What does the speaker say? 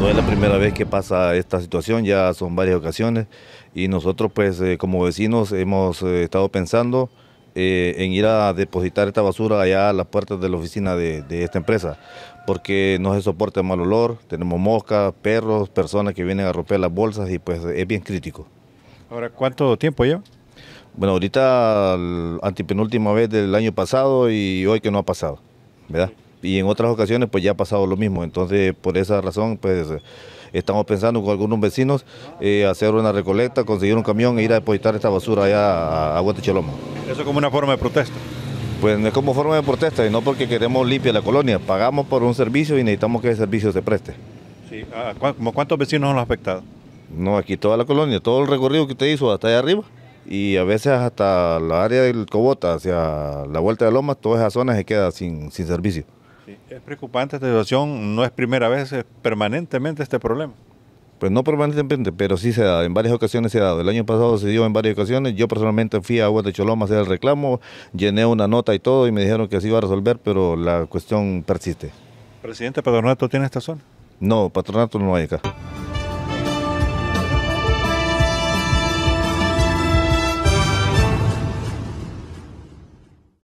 no es la primera vez que pasa esta situación, ya son varias ocasiones y nosotros pues eh, como vecinos hemos eh, estado pensando eh, en ir a depositar esta basura allá a las puertas de la oficina de, esta empresa porque no se soporta mal olor, tenemos moscas, perros, personas que vienen a romper las bolsas y pues es bien crítico. Ahora, ¿cuánto tiempo lleva? Bueno, ahorita antepenúltima vez del año pasado y hoy que no ha pasado, ¿verdad? y en otras ocasiones pues ya ha pasado lo mismo. Entonces por esa razón pues estamos pensando con algunos vecinos eh, hacer una recolecta, conseguir un camión e ir a depositar esta basura allá a, a ¿Eso ¿Eso como una forma de protesta? Pues es como forma de protesta, y no porque queremos limpiar la colonia. Pagamos por un servicio y necesitamos que ese servicio se preste. Ah, ¿Cuántos vecinos han afectado? No, aquí toda la colonia, todo el recorrido que usted hizo hasta allá arriba y a veces hasta la área del Cobota, hacia la Vuelta de Lomas, toda esa zona se queda sin, sin servicio. Es preocupante esta situación, no es primera vez, es permanentemente este problema. Pues no permanentemente, pero sí se ha dado, en varias ocasiones se ha dado. El año pasado se dio en varias ocasiones, yo personalmente fui a Aguas de Choloma a hacer el reclamo, llené una nota y todo y me dijeron que se iba a resolver, pero la cuestión persiste. ¿Presidente Patronato tiene esta zona? No, Patronato no hay acá.